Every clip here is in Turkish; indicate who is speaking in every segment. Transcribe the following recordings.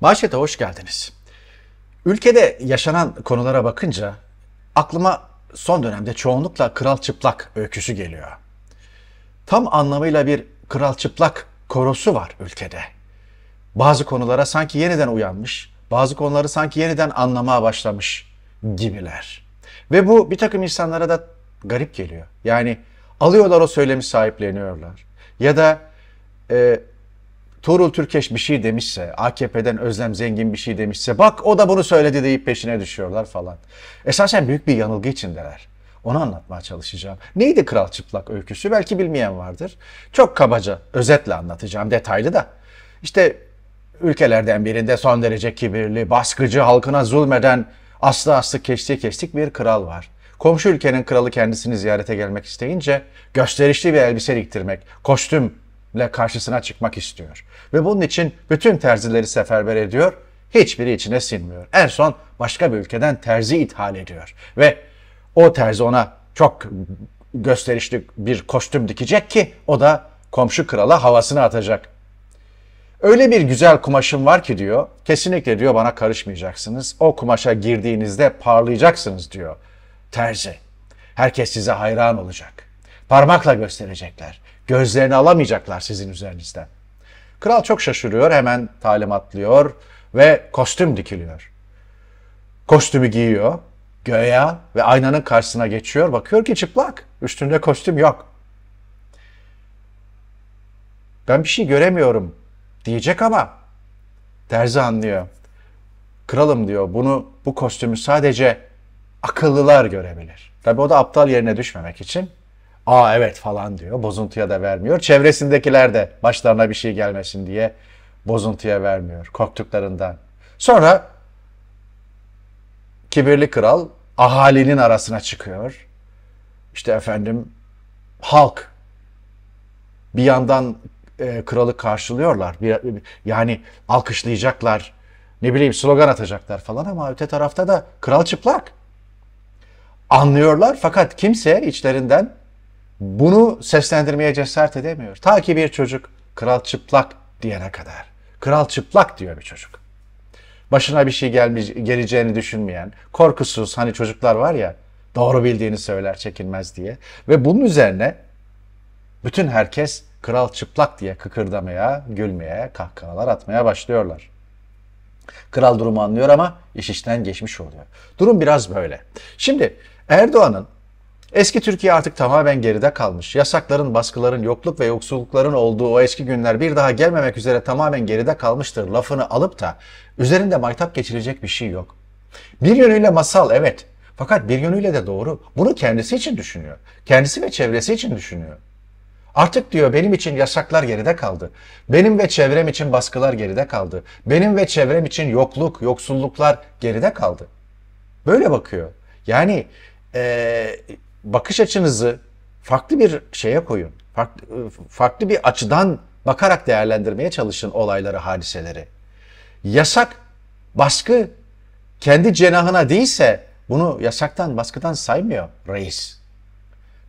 Speaker 1: Manşete hoş geldiniz. Ülkede yaşanan konulara bakınca aklıma son dönemde çoğunlukla Kral Çıplak öyküsü geliyor. Tam anlamıyla bir Kral Çıplak korosu var ülkede. Bazı konulara sanki yeniden uyanmış, bazı konuları sanki yeniden anlamaya başlamış gibiler. Ve bu bir takım insanlara da garip geliyor. Yani alıyorlar o söylemi sahipleniyorlar. Ya da e, Tuğrul Türkeş bir şey demişse, AKP'den Özlem Zengin bir şey demişse, bak o da bunu söyledi deyip peşine düşüyorlar falan. Esasen büyük bir yanılgı içindeler. Onu anlatmaya çalışacağım. Neydi Kral Çıplak öyküsü? Belki bilmeyen vardır. Çok kabaca, özetle anlatacağım, detaylı da. İşte ülkelerden birinde son derece kibirli, baskıcı, halkına zulmeden aslı aslı kestiği kestik bir kral var. Komşu ülkenin kralı kendisini ziyarete gelmek isteyince gösterişli bir elbise diktirmek, kostüm ile karşısına çıkmak istiyor. Ve bunun için bütün terzileri seferber ediyor, hiçbiri içine sinmiyor. En son başka bir ülkeden terzi ithal ediyor ve o terzi ona çok gösterişli bir kostüm dikecek ki o da komşu krala havasını atacak. Öyle bir güzel kumaşım var ki diyor, kesinlikle diyor bana karışmayacaksınız. O kumaşa girdiğinizde parlayacaksınız diyor terzi. Herkes size hayran olacak.'' Parmakla gösterecekler. Gözlerini alamayacaklar sizin üzerinizden. Kral çok şaşırıyor, hemen talimatlıyor ve kostüm dikiliyor. Kostümü giyiyor, göğe ve aynanın karşısına geçiyor. Bakıyor ki çıplak, üstünde kostüm yok. Ben bir şey göremiyorum diyecek ama terzi anlıyor. Kralım diyor bunu bu kostümü sadece akıllılar görebilir. Tabi o da aptal yerine düşmemek için aa evet falan diyor. Bozuntuya da vermiyor. Çevresindekiler de başlarına bir şey gelmesin diye bozuntuya vermiyor korktuklarından. Sonra kibirli kral ahalinin arasına çıkıyor. İşte efendim halk bir yandan e, kralı karşılıyorlar. Bir, yani alkışlayacaklar, ne bileyim slogan atacaklar falan ama öte tarafta da kral çıplak. Anlıyorlar fakat kimse içlerinden bunu seslendirmeye cesaret edemiyor. Ta ki bir çocuk kral çıplak diyene kadar. Kral çıplak diyor bir çocuk. Başına bir şey gelmiş, geleceğini düşünmeyen, korkusuz hani çocuklar var ya doğru bildiğini söyler çekinmez diye. Ve bunun üzerine bütün herkes kral çıplak diye kıkırdamaya, gülmeye, kahkahalar atmaya başlıyorlar. Kral durumu anlıyor ama iş işten geçmiş oluyor. Durum biraz böyle. Şimdi Erdoğan'ın Eski Türkiye artık tamamen geride kalmış. Yasakların, baskıların, yokluk ve yoksullukların olduğu o eski günler bir daha gelmemek üzere tamamen geride kalmıştır lafını alıp da üzerinde maytap geçirecek bir şey yok. Bir yönüyle masal evet fakat bir yönüyle de doğru. Bunu kendisi için düşünüyor. Kendisi ve çevresi için düşünüyor. Artık diyor benim için yasaklar geride kaldı. Benim ve çevrem için baskılar geride kaldı. Benim ve çevrem için yokluk, yoksulluklar geride kaldı. Böyle bakıyor. Yani e, bakış açınızı farklı bir şeye koyun. Farklı, e, farklı bir açıdan bakarak değerlendirmeye çalışın olayları, hadiseleri. Yasak, baskı kendi cenahına değilse bunu yasaktan, baskıdan saymıyor reis.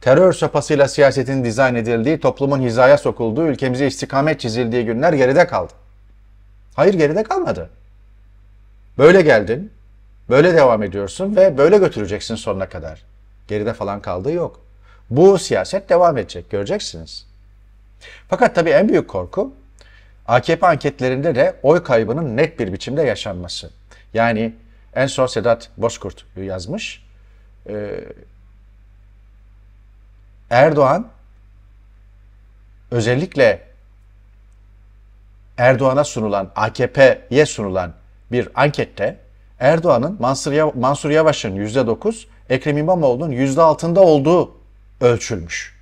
Speaker 1: Terör sopasıyla siyasetin dizayn edildiği, toplumun hizaya sokulduğu, ülkemize istikamet çizildiği günler geride kaldı. Hayır geride kalmadı. Böyle geldin, böyle devam ediyorsun ve böyle götüreceksin sonuna kadar. Geride falan kaldığı yok. Bu siyaset devam edecek göreceksiniz. Fakat tabii en büyük korku AKP anketlerinde de oy kaybının net bir biçimde yaşanması. Yani en son Sedat Bozkurt yazmış. Ee, Erdoğan özellikle Erdoğan'a sunulan, AKP'ye sunulan bir ankette Erdoğan'ın Mansur, Yavaş'ın %9, Ekrem İmamoğlu'nun yüzde altında olduğu ölçülmüş.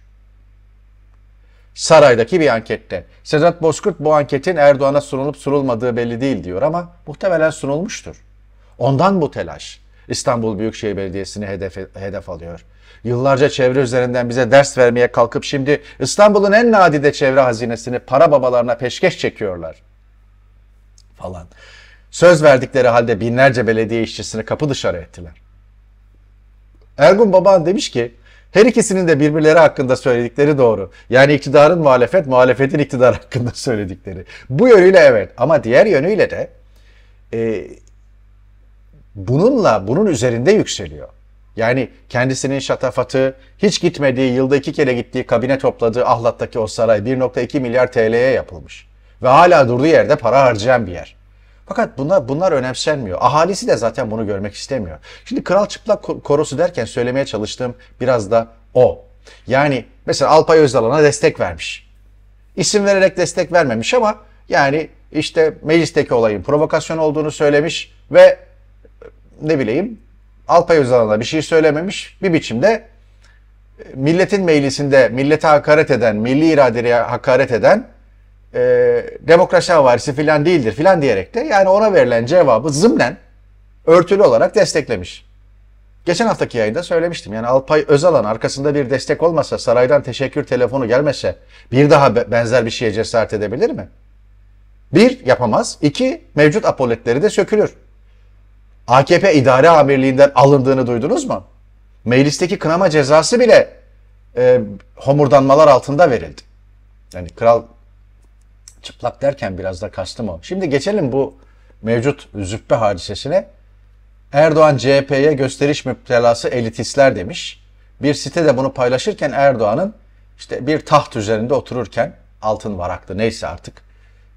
Speaker 1: Saray'daki bir ankette. Sedat Bozkurt bu anketin Erdoğan'a sunulup sunulmadığı belli değil diyor ama muhtemelen sunulmuştur. Ondan bu telaş. İstanbul Büyükşehir Belediyesi'ni hedef, hedef alıyor. Yıllarca çevre üzerinden bize ders vermeye kalkıp şimdi İstanbul'un en nadide çevre hazinesini para babalarına peşkeş çekiyorlar. Falan. Söz verdikleri halde binlerce belediye işçisini kapı dışarı ettiler. Ergun Baban demiş ki her ikisinin de birbirleri hakkında söyledikleri doğru. Yani iktidarın muhalefet, muhalefetin iktidar hakkında söyledikleri. Bu yönüyle evet ama diğer yönüyle de e, bununla bunun üzerinde yükseliyor. Yani kendisinin şatafatı, hiç gitmediği, yılda iki kere gittiği kabine topladığı Ahlat'taki o saray 1.2 milyar TL'ye yapılmış. Ve hala durduğu yerde para harcayan bir yer. Fakat bunlar, bunlar önemsenmiyor. Ahalisi de zaten bunu görmek istemiyor. Şimdi Kral Çıplak Korosu derken söylemeye çalıştığım biraz da o. Yani mesela Alpay Özdalan'a destek vermiş. İsim vererek destek vermemiş ama yani işte meclisteki olayın provokasyon olduğunu söylemiş ve ne bileyim Alpay Özdalan'a bir şey söylememiş bir biçimde e, milletin meclisinde millete hakaret eden, milli iradeye hakaret eden e, demokrasi havarisi filan değildir filan diyerek de yani ona verilen cevabı zımnen örtülü olarak desteklemiş. Geçen haftaki yayında söylemiştim. Yani Alpay Özalan arkasında bir destek olmasa, saraydan teşekkür telefonu gelmese bir daha benzer bir şeye cesaret edebilir mi? Bir, yapamaz. İki, mevcut apoletleri de sökülür. AKP idare amirliğinden alındığını duydunuz mu? Meclisteki kınama cezası bile e, homurdanmalar altında verildi. Yani kral çıplak derken biraz da kastım o. Şimdi geçelim bu mevcut züppe hadisesine. Erdoğan CHP'ye gösteriş müptelası elitistler demiş. Bir site de bunu paylaşırken Erdoğan'ın işte bir taht üzerinde otururken altın varaklı neyse artık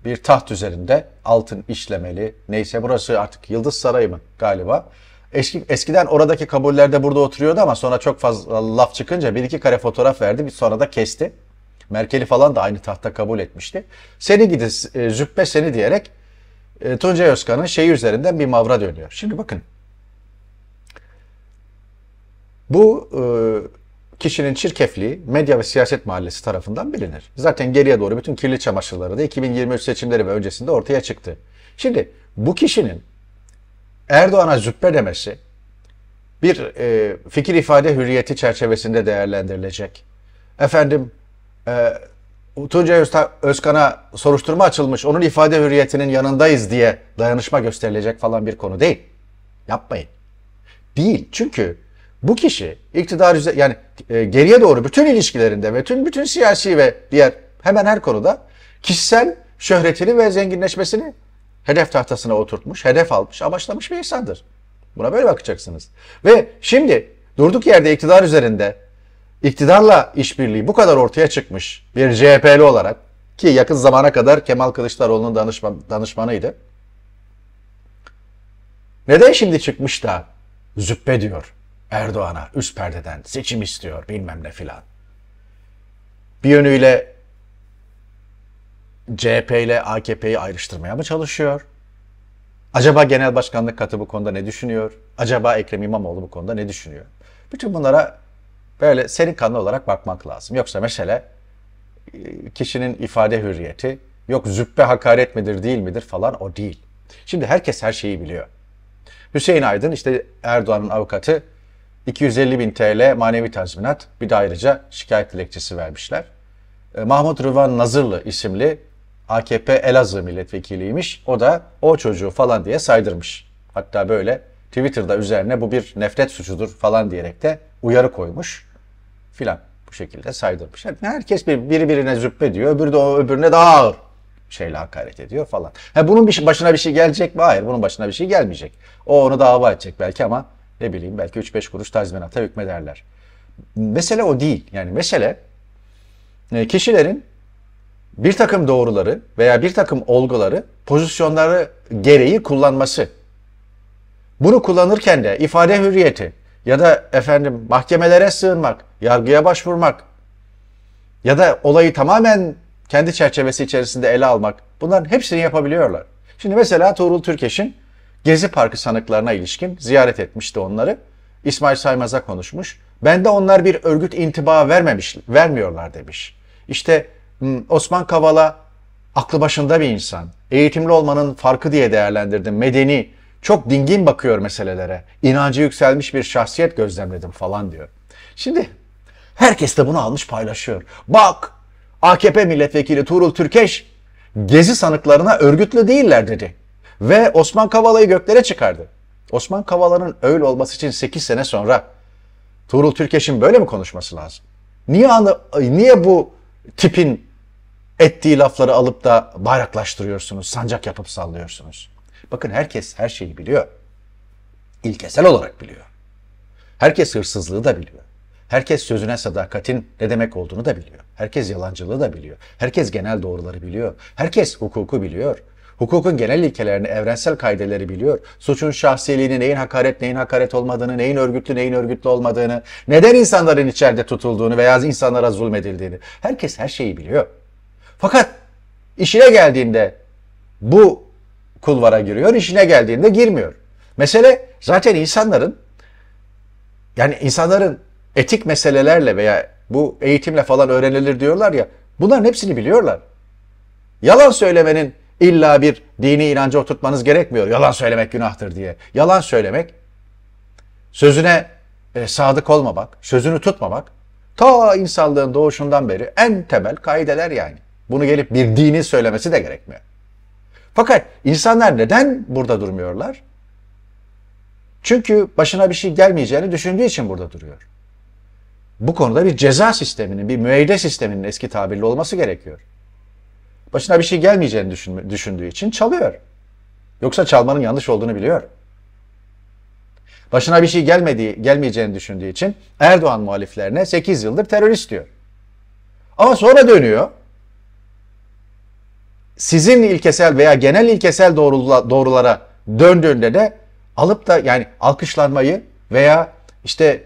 Speaker 1: bir taht üzerinde altın işlemeli neyse burası artık Yıldız Sarayı mı galiba. Eski, eskiden oradaki kabullerde burada oturuyordu ama sonra çok fazla laf çıkınca bir iki kare fotoğraf verdi bir sonra da kesti. Merkel'i falan da aynı tahta kabul etmişti. Seni gidi e, züppe seni diyerek e, Tuncay Özkan'ın şeyi üzerinden bir mavra dönüyor. Şimdi bakın. Bu e, kişinin çirkefliği medya ve siyaset mahallesi tarafından bilinir. Zaten geriye doğru bütün kirli çamaşırları da 2023 seçimleri ve öncesinde ortaya çıktı. Şimdi bu kişinin Erdoğan'a züppe demesi bir e, fikir ifade hürriyeti çerçevesinde değerlendirilecek. Efendim e, Tuncay Özkan'a soruşturma açılmış, onun ifade hürriyetinin yanındayız diye dayanışma gösterilecek falan bir konu değil. Yapmayın. Değil. Çünkü bu kişi iktidar yani e, geriye doğru bütün ilişkilerinde ve tüm bütün siyasi ve diğer hemen her konuda kişisel şöhretini ve zenginleşmesini hedef tahtasına oturtmuş, hedef almış, amaçlamış bir insandır. Buna böyle bakacaksınız. Ve şimdi durduk yerde iktidar üzerinde iktidarla işbirliği bu kadar ortaya çıkmış bir CHP'li olarak ki yakın zamana kadar Kemal Kılıçdaroğlu'nun danışman, danışmanıydı. Neden şimdi çıkmış da züppe diyor Erdoğan'a üst perdeden seçim istiyor bilmem ne filan. Bir yönüyle CHP ile AKP'yi ayrıştırmaya mı çalışıyor? Acaba Genel Başkanlık Katı bu konuda ne düşünüyor? Acaba Ekrem İmamoğlu bu konuda ne düşünüyor? Bütün bunlara böyle senin kanlı olarak bakmak lazım. Yoksa mesele e, kişinin ifade hürriyeti, yok züppe hakaret midir değil midir falan o değil. Şimdi herkes her şeyi biliyor. Hüseyin Aydın işte Erdoğan'ın avukatı 250 bin TL manevi tazminat bir de ayrıca şikayet dilekçesi vermişler. E, Mahmut Rıvan Nazırlı isimli AKP Elazığ milletvekiliymiş. O da o çocuğu falan diye saydırmış. Hatta böyle Twitter'da üzerine bu bir nefret suçudur falan diyerek de uyarı koymuş filan bu şekilde saydırmış. Hani herkes bir, biri birine züppe diyor, öbürü de o öbürüne daha ağır şeyle hakaret ediyor falan. Ha, bunun bir, şey, başına bir şey gelecek mi? Hayır bunun başına bir şey gelmeyecek. O onu dava edecek belki ama ne bileyim belki 3-5 kuruş tazminata hükmederler. Mesele o değil. Yani mesele e, kişilerin bir takım doğruları veya bir takım olguları pozisyonları gereği kullanması. Bunu kullanırken de ifade hürriyeti ya da efendim mahkemelere sığınmak, yargıya başvurmak ya da olayı tamamen kendi çerçevesi içerisinde ele almak bunların hepsini yapabiliyorlar. Şimdi mesela Tuğrul Türkeş'in Gezi Parkı sanıklarına ilişkin ziyaret etmişti onları. İsmail Saymaz'a konuşmuş. Ben de onlar bir örgüt intiba vermemiş, vermiyorlar demiş. İşte hmm, Osman Kavala aklı başında bir insan. Eğitimli olmanın farkı diye değerlendirdim. Medeni, çok dingin bakıyor meselelere. İnancı yükselmiş bir şahsiyet gözlemledim falan diyor. Şimdi Herkes de bunu almış paylaşıyor. Bak AKP milletvekili Tuğrul Türkeş gezi sanıklarına örgütlü değiller dedi. Ve Osman Kavala'yı göklere çıkardı. Osman Kavala'nın öyle olması için 8 sene sonra Tuğrul Türkeş'in böyle mi konuşması lazım? Niye, anı, niye bu tipin ettiği lafları alıp da bayraklaştırıyorsunuz, sancak yapıp sallıyorsunuz? Bakın herkes her şeyi biliyor. İlkesel olarak biliyor. Herkes hırsızlığı da biliyor. Herkes sözüne sadakatin ne demek olduğunu da biliyor. Herkes yalancılığı da biliyor. Herkes genel doğruları biliyor. Herkes hukuku biliyor. Hukukun genel ilkelerini, evrensel kaideleri biliyor. Suçun şahsiliğini, neyin hakaret, neyin hakaret olmadığını, neyin örgütlü, neyin örgütlü olmadığını, neden insanların içeride tutulduğunu veya insanlara zulmedildiğini. Herkes her şeyi biliyor. Fakat işine geldiğinde bu kulvara giriyor, işine geldiğinde girmiyor. Mesele zaten insanların yani insanların etik meselelerle veya bu eğitimle falan öğrenilir diyorlar ya bunların hepsini biliyorlar. Yalan söylemenin illa bir dini inancı oturtmanız gerekmiyor. Yalan söylemek günahtır diye. Yalan söylemek sözüne e, sadık olmamak, sözünü tutmamak ta insanlığın doğuşundan beri en temel kaideler yani. Bunu gelip bir dini söylemesi de gerekmiyor. Fakat insanlar neden burada durmuyorlar? Çünkü başına bir şey gelmeyeceğini düşündüğü için burada duruyor bu konuda bir ceza sisteminin, bir müeyyide sisteminin eski tabirli olması gerekiyor. Başına bir şey gelmeyeceğini düşündüğü için çalıyor. Yoksa çalmanın yanlış olduğunu biliyor. Başına bir şey gelmediği, gelmeyeceğini düşündüğü için Erdoğan muhaliflerine 8 yıldır terörist diyor. Ama sonra dönüyor. Sizin ilkesel veya genel ilkesel doğrulara döndüğünde de alıp da yani alkışlanmayı veya işte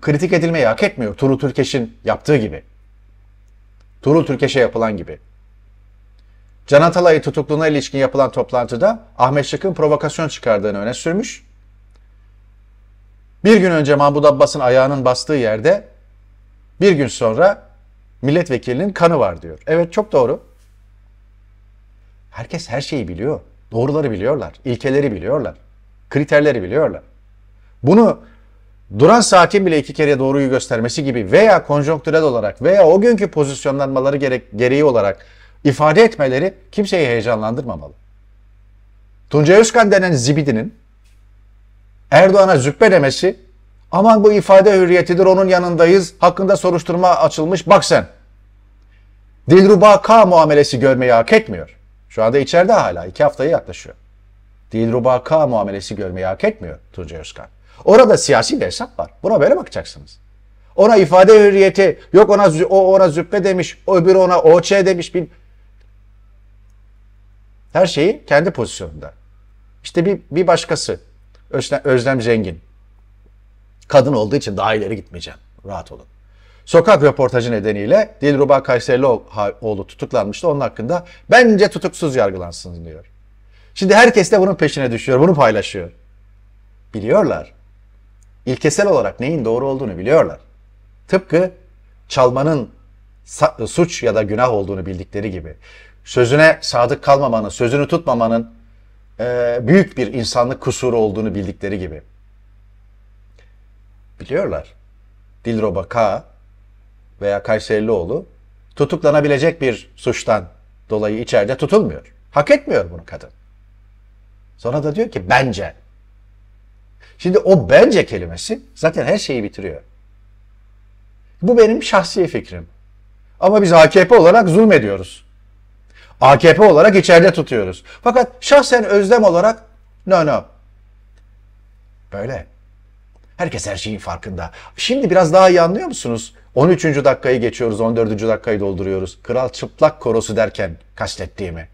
Speaker 1: kritik edilmeyi hak etmiyor. Turul Türkeş'in yaptığı gibi. Turu Türkeş'e yapılan gibi. Can Atalay'ı tutukluğuna ilişkin yapılan toplantıda Ahmet Şık'ın provokasyon çıkardığını öne sürmüş. Bir gün önce Mahmut Abbas'ın ayağının bastığı yerde bir gün sonra milletvekilinin kanı var diyor. Evet çok doğru. Herkes her şeyi biliyor. Doğruları biliyorlar, ilkeleri biliyorlar, kriterleri biliyorlar. Bunu duran saatin bile iki kere doğruyu göstermesi gibi veya konjonktürel olarak veya o günkü pozisyonlanmaları gerek, gereği olarak ifade etmeleri kimseyi heyecanlandırmamalı. Tuncay Özkan denen zibidinin Erdoğan'a züppe demesi aman bu ifade hürriyetidir onun yanındayız hakkında soruşturma açılmış bak sen. Dilruba K muamelesi görmeyi hak etmiyor. Şu anda içeride hala iki haftayı yaklaşıyor. Dilruba K muamelesi görmeyi hak etmiyor Tuncay Özkan. Orada siyasi bir hesap var. Buna böyle bakacaksınız. Ona ifade hürriyeti, yok ona o ona züppe demiş, öbürü ona OÇ demiş. Bil. Her şeyi kendi pozisyonunda. İşte bir, bir başkası, Özlem, Özlem Zengin. Kadın olduğu için daha ileri gitmeyeceğim. Rahat olun. Sokak röportajı nedeniyle Dilruba Kayserlioğlu tutuklanmıştı. Onun hakkında bence tutuksuz yargılansın diyor. Şimdi herkes de bunun peşine düşüyor, bunu paylaşıyor. Biliyorlar ilkesel olarak neyin doğru olduğunu biliyorlar. Tıpkı çalmanın suç ya da günah olduğunu bildikleri gibi. Sözüne sadık kalmamanın, sözünü tutmamanın e, büyük bir insanlık kusuru olduğunu bildikleri gibi. Biliyorlar. Dilroba K veya Kayserilioğlu tutuklanabilecek bir suçtan dolayı içeride tutulmuyor. Hak etmiyor bunu kadın. Sonra da diyor ki bence Şimdi o bence kelimesi zaten her şeyi bitiriyor. Bu benim şahsi fikrim. Ama biz AKP olarak zulmediyoruz. AKP olarak içeride tutuyoruz. Fakat şahsen özlem olarak no no. Böyle. Herkes her şeyin farkında. Şimdi biraz daha iyi anlıyor musunuz? 13. dakikayı geçiyoruz, 14. dakikayı dolduruyoruz. Kral çıplak korosu derken kastettiğimi.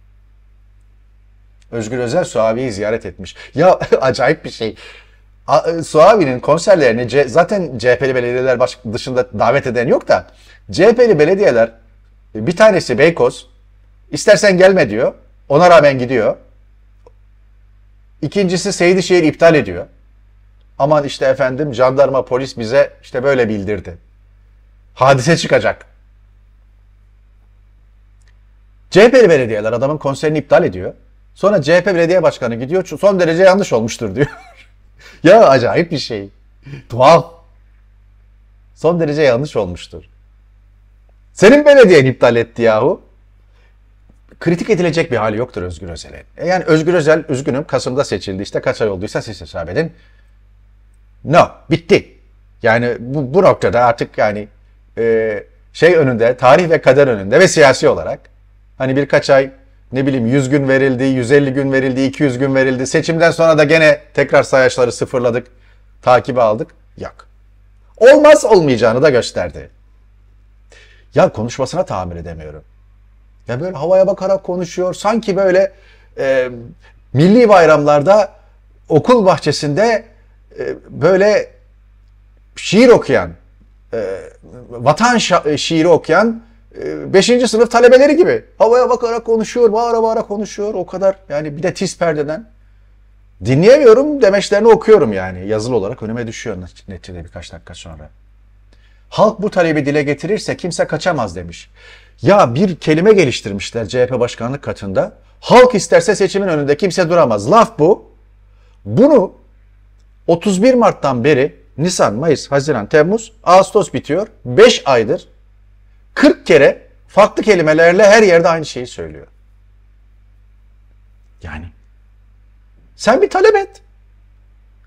Speaker 1: Özgür Özel Suavi'yi ziyaret etmiş. Ya acayip bir şey. E, Suavi'nin konserlerini zaten CHP'li belediyeler dışında davet eden yok da CHP'li belediyeler e, bir tanesi Beykoz istersen gelme diyor. Ona rağmen gidiyor. İkincisi Seydişehir iptal ediyor. Aman işte efendim jandarma polis bize işte böyle bildirdi. Hadise çıkacak. CHP'li belediyeler adamın konserini iptal ediyor. Sonra CHP belediye başkanı gidiyor son derece yanlış olmuştur diyor. Ya acayip bir şey. Tuhaf. Son derece yanlış olmuştur. Senin belediyen iptal etti yahu. Kritik edilecek bir hali yoktur Özgür Özel'e. E yani Özgür Özel, üzgünüm Kasım'da seçildi. İşte kaç ay olduysa siz hesap edin. No, bitti. Yani bu, bu noktada artık yani e, şey önünde, tarih ve kader önünde ve siyasi olarak hani birkaç ay ne bileyim 100 gün verildi, 150 gün verildi, 200 gün verildi. Seçimden sonra da gene tekrar sayaçları sıfırladık, takibi aldık. Yok. Olmaz olmayacağını da gösterdi. Ya konuşmasına tahammül edemiyorum. Ya böyle havaya bakarak konuşuyor. Sanki böyle e, milli bayramlarda okul bahçesinde e, böyle şiir okuyan, e, vatan şiiri okuyan ee, beşinci sınıf talebeleri gibi. Havaya bakarak konuşuyor, bağıra bağıra konuşuyor. O kadar yani bir de tiz perdeden. Dinleyemiyorum demeçlerini okuyorum yani. Yazılı olarak önüme düşüyor neticede birkaç dakika sonra. Halk bu talebi dile getirirse kimse kaçamaz demiş. Ya bir kelime geliştirmişler CHP başkanlık katında. Halk isterse seçimin önünde kimse duramaz. Laf bu. Bunu 31 Mart'tan beri Nisan, Mayıs, Haziran, Temmuz, Ağustos bitiyor. 5 aydır 40 kere farklı kelimelerle her yerde aynı şeyi söylüyor. Yani sen bir talep et.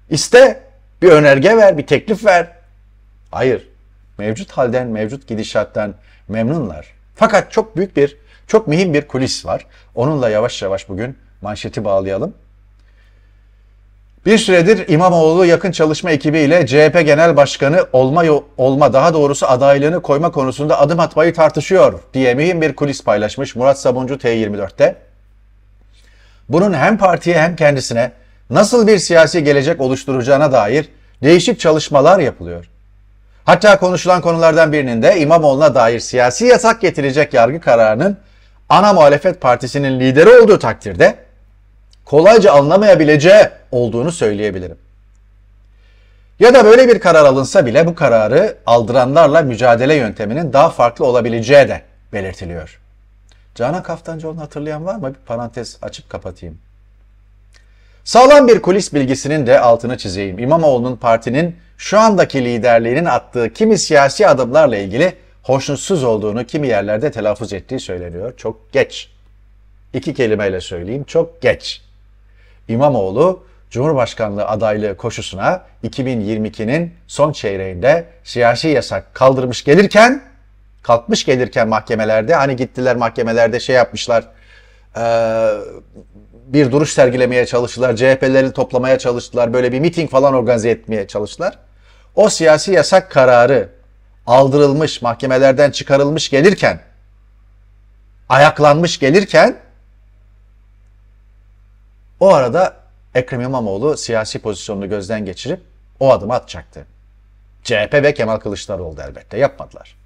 Speaker 1: İste, bir önerge ver, bir teklif ver. Hayır. Mevcut halden, mevcut gidişattan memnunlar. Fakat çok büyük bir, çok mühim bir kulis var. Onunla yavaş yavaş bugün manşeti bağlayalım. Bir süredir İmamoğlu yakın çalışma ekibiyle CHP Genel Başkanı olma, olma daha doğrusu adaylığını koyma konusunda adım atmayı tartışıyor diye mühim bir kulis paylaşmış Murat Sabuncu T24'te. Bunun hem partiye hem kendisine nasıl bir siyasi gelecek oluşturacağına dair değişik çalışmalar yapılıyor. Hatta konuşulan konulardan birinin de İmamoğlu'na dair siyasi yasak getirecek yargı kararının ana muhalefet partisinin lideri olduğu takdirde kolayca anlamayabileceği olduğunu söyleyebilirim. Ya da böyle bir karar alınsa bile bu kararı aldıranlarla mücadele yönteminin daha farklı olabileceği de belirtiliyor. Canan Kaftancıoğlu'nu hatırlayan var mı? Bir parantez açıp kapatayım. Sağlam bir kulis bilgisinin de altını çizeyim. İmamoğlu'nun partinin şu andaki liderliğinin attığı kimi siyasi adımlarla ilgili hoşnutsuz olduğunu kimi yerlerde telaffuz ettiği söyleniyor. Çok geç. İki kelimeyle söyleyeyim. Çok geç. İmamoğlu Cumhurbaşkanlığı adaylığı koşusuna 2022'nin son çeyreğinde siyasi yasak kaldırmış gelirken kalkmış gelirken mahkemelerde hani gittiler mahkemelerde şey yapmışlar bir duruş sergilemeye çalıştılar CHP'lerini toplamaya çalıştılar böyle bir miting falan organize etmeye çalıştılar. O siyasi yasak kararı aldırılmış mahkemelerden çıkarılmış gelirken ayaklanmış gelirken o arada Ekrem İmamoğlu siyasi pozisyonunu gözden geçirip o adımı atacaktı. CHP ve Kemal Kılıçdaroğlu elbette yapmadılar.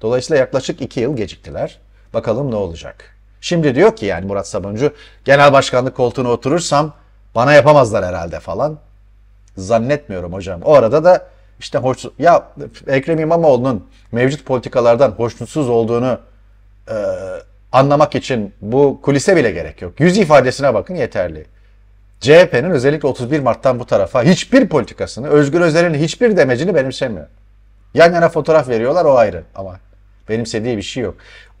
Speaker 1: Dolayısıyla yaklaşık iki yıl geciktiler. Bakalım ne olacak. Şimdi diyor ki yani Murat Sabuncu genel başkanlık koltuğuna oturursam bana yapamazlar herhalde falan. Zannetmiyorum hocam. O arada da işte hoş, ya Ekrem İmamoğlu'nun mevcut politikalardan hoşnutsuz olduğunu e, anlamak için bu kulise bile gerek yok. Yüz ifadesine bakın yeterli. CHP'nin özellikle 31 Mart'tan bu tarafa hiçbir politikasını, Özgür Özel'in hiçbir demecini benimsemiyor. Yan yana fotoğraf veriyorlar o ayrı ama benimsediği bir şey yok.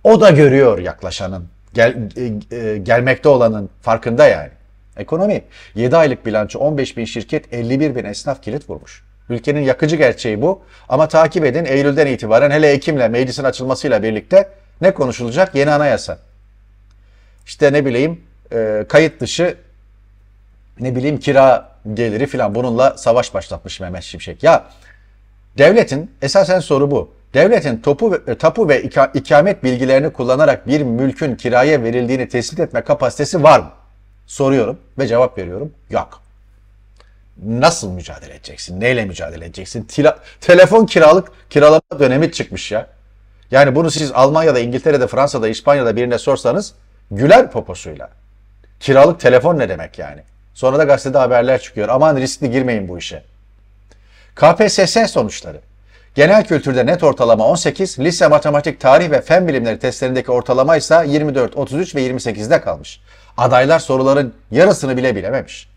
Speaker 1: O da görüyor yaklaşanın, gel, e, e, gelmekte olanın farkında yani. Ekonomi. 7 aylık bilanço 15 bin şirket 51 bin esnaf kilit vurmuş. Ülkenin yakıcı gerçeği bu ama takip edin Eylül'den itibaren hele Ekim'le meclisin açılmasıyla birlikte ne konuşulacak? Yeni anayasa. İşte ne bileyim e, kayıt dışı ne bileyim kira geliri filan bununla savaş başlatmış Mehmet Şimşek. Ya devletin esasen soru bu. Devletin topu, e, tapu ve ikamet bilgilerini kullanarak bir mülkün kiraya verildiğini tespit etme kapasitesi var mı? Soruyorum ve cevap veriyorum. Yok. Nasıl mücadele edeceksin? Neyle mücadele edeceksin? Tila, telefon kiralık kiralama dönemi çıkmış ya. Yani bunu siz Almanya'da, İngiltere'de, Fransa'da, İspanya'da birine sorsanız güler poposuyla. Kiralık telefon ne demek yani? Sonra da gazetede haberler çıkıyor. Aman riskli girmeyin bu işe. KPSS sonuçları. Genel kültürde net ortalama 18, lise matematik, tarih ve fen bilimleri testlerindeki ortalama ise 24, 33 ve 28'de kalmış. Adaylar soruların yarısını bile bilememiş.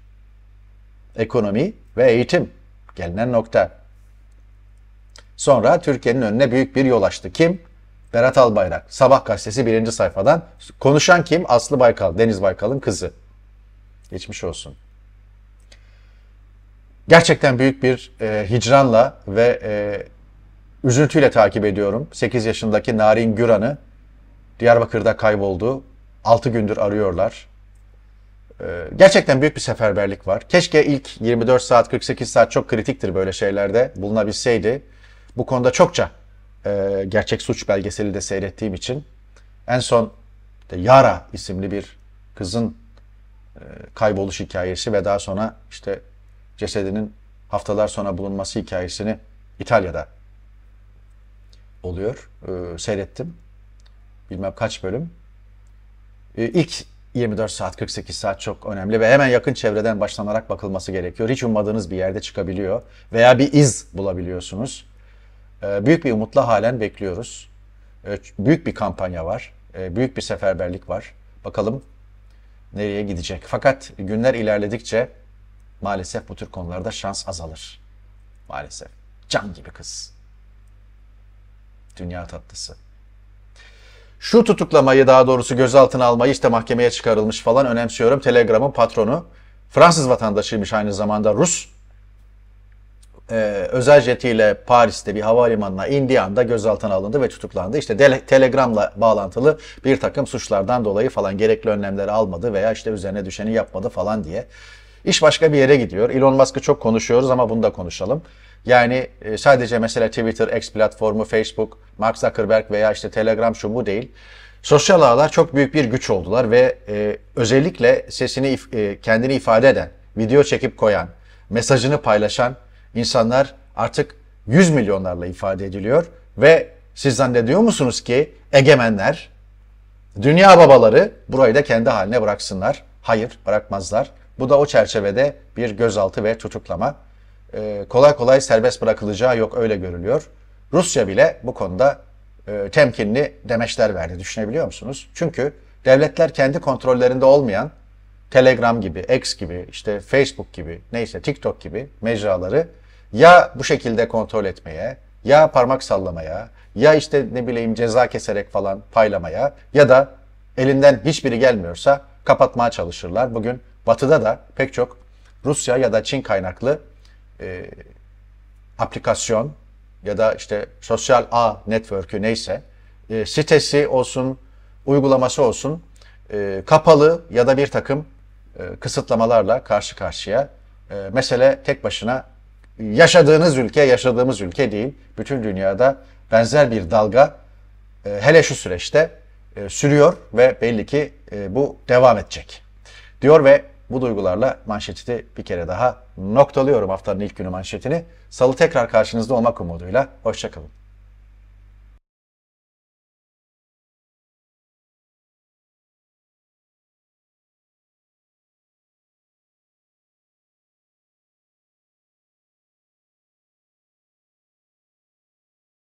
Speaker 1: Ekonomi ve eğitim. Gelinen nokta. Sonra Türkiye'nin önüne büyük bir yol açtı. Kim? Berat Albayrak. Sabah gazetesi birinci sayfadan. Konuşan kim? Aslı Baykal. Deniz Baykal'ın kızı. Geçmiş olsun. Gerçekten büyük bir e, hicranla ve e, üzüntüyle takip ediyorum. 8 yaşındaki Narin Güran'ı Diyarbakır'da kayboldu. 6 gündür arıyorlar. E, gerçekten büyük bir seferberlik var. Keşke ilk 24 saat 48 saat çok kritiktir böyle şeylerde bulunabilseydi bu konuda çokça e, gerçek suç belgeseli de seyrettiğim için en son işte Yara isimli bir kızın e, kayboluş hikayesi ve daha sonra işte cesedinin haftalar sonra bulunması hikayesini İtalya'da oluyor. E, seyrettim. Bilmem kaç bölüm. E, ilk 24 saat, 48 saat çok önemli ve hemen yakın çevreden başlanarak bakılması gerekiyor. Hiç ummadığınız bir yerde çıkabiliyor veya bir iz bulabiliyorsunuz. Ee, büyük bir umutla halen bekliyoruz. Ee, büyük bir kampanya var. Ee, büyük bir seferberlik var. Bakalım nereye gidecek. Fakat günler ilerledikçe maalesef bu tür konularda şans azalır. Maalesef. Can gibi kız. Dünya tatlısı. Şu tutuklamayı daha doğrusu gözaltına almayı işte mahkemeye çıkarılmış falan önemsiyorum. Telegram'ın patronu Fransız vatandaşıymış aynı zamanda Rus e, özel jetiyle Paris'te bir havalimanına indiği anda gözaltına alındı ve tutuklandı. İşte de, Telegram'la bağlantılı bir takım suçlardan dolayı falan gerekli önlemleri almadı veya işte üzerine düşeni yapmadı falan diye. İş başka bir yere gidiyor. Elon Musk'ı çok konuşuyoruz ama bunu da konuşalım. Yani e, sadece mesela Twitter, X platformu, Facebook, Mark Zuckerberg veya işte Telegram şu bu değil. Sosyal ağlar çok büyük bir güç oldular ve e, özellikle sesini e, kendini ifade eden, video çekip koyan, mesajını paylaşan İnsanlar artık yüz milyonlarla ifade ediliyor ve siz zannediyor musunuz ki egemenler, dünya babaları burayı da kendi haline bıraksınlar? Hayır, bırakmazlar. Bu da o çerçevede bir gözaltı ve tutuklama. Ee, kolay kolay serbest bırakılacağı yok öyle görülüyor. Rusya bile bu konuda e, temkinli demeçler verdi. Düşünebiliyor musunuz? Çünkü devletler kendi kontrollerinde olmayan Telegram gibi, X gibi, işte Facebook gibi, neyse TikTok gibi mecraları ya bu şekilde kontrol etmeye, ya parmak sallamaya, ya işte ne bileyim ceza keserek falan paylamaya ya da elinden hiçbiri gelmiyorsa kapatmaya çalışırlar. Bugün batıda da pek çok Rusya ya da Çin kaynaklı e, aplikasyon ya da işte sosyal ağ network'ü neyse e, sitesi olsun, uygulaması olsun e, kapalı ya da bir takım e, kısıtlamalarla karşı karşıya. E, mesele tek başına yaşadığınız ülke yaşadığımız ülke değil. Bütün dünyada benzer bir dalga e, hele şu süreçte e, sürüyor ve belli ki e, bu devam edecek. Diyor ve bu duygularla manşeti bir kere daha noktalıyorum haftanın ilk günü manşetini. Salı tekrar karşınızda olmak umuduyla. Hoşçakalın.